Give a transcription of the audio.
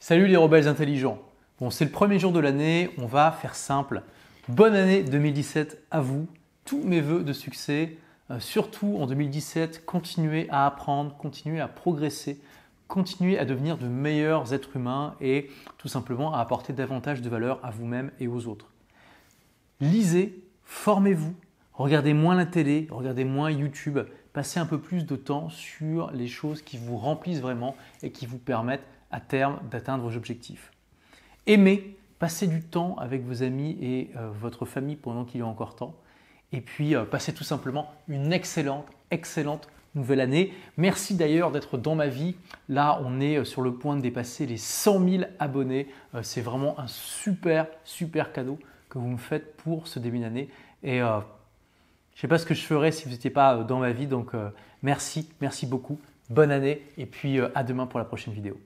Salut les rebelles intelligents. Bon, c'est le premier jour de l'année, on va faire simple. Bonne année 2017 à vous. Tous mes voeux de succès. Euh, surtout en 2017, continuez à apprendre, continuez à progresser, continuez à devenir de meilleurs êtres humains et tout simplement à apporter davantage de valeur à vous-même et aux autres. Lisez, formez-vous, Regardez moins la télé, regardez moins YouTube, passez un peu plus de temps sur les choses qui vous remplissent vraiment et qui vous permettent à terme d'atteindre vos objectifs. Aimez, passez du temps avec vos amis et euh, votre famille pendant qu'il y a encore temps. Et puis, euh, passez tout simplement une excellente, excellente nouvelle année. Merci d'ailleurs d'être dans ma vie. Là, on est euh, sur le point de dépasser les 100 000 abonnés. C'est vraiment un super, super cadeau que vous me faites pour ce début d'année. Et je sais pas ce que je ferais si vous n'étiez pas euh, dans ma vie, donc euh, merci, merci beaucoup. Bonne année et puis euh, à demain pour la prochaine vidéo.